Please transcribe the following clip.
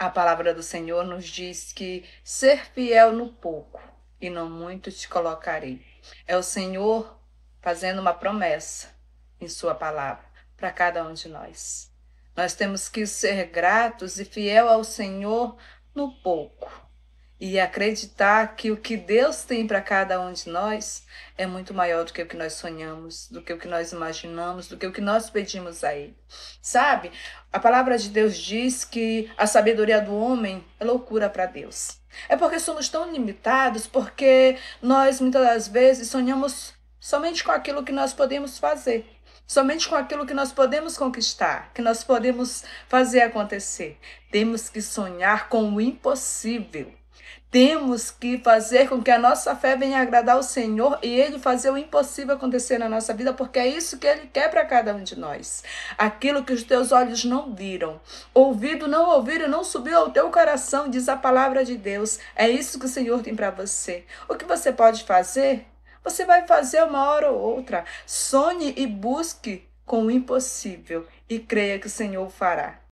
A palavra do Senhor nos diz que ser fiel no pouco e não muito te colocarei. É o Senhor fazendo uma promessa em Sua palavra para cada um de nós. Nós temos que ser gratos e fiel ao Senhor no pouco e acreditar que o que Deus tem para cada um de nós é muito maior do que o que nós sonhamos, do que o que nós imaginamos, do que o que nós pedimos a Ele. Sabe? A palavra de Deus diz que a sabedoria do homem é loucura para Deus. É porque somos tão limitados, porque nós muitas das vezes sonhamos somente com aquilo que nós podemos fazer somente com aquilo que nós podemos conquistar, que nós podemos fazer acontecer. Temos que sonhar com o impossível. Temos que fazer com que a nossa fé venha agradar ao Senhor e Ele fazer o impossível acontecer na nossa vida, porque é isso que Ele quer para cada um de nós. Aquilo que os teus olhos não viram, ouvido não ouviram, não subiu ao teu coração, diz a palavra de Deus. É isso que o Senhor tem para você. O que você pode fazer? Você vai fazer uma hora ou outra. Sonhe e busque com o impossível e creia que o Senhor fará.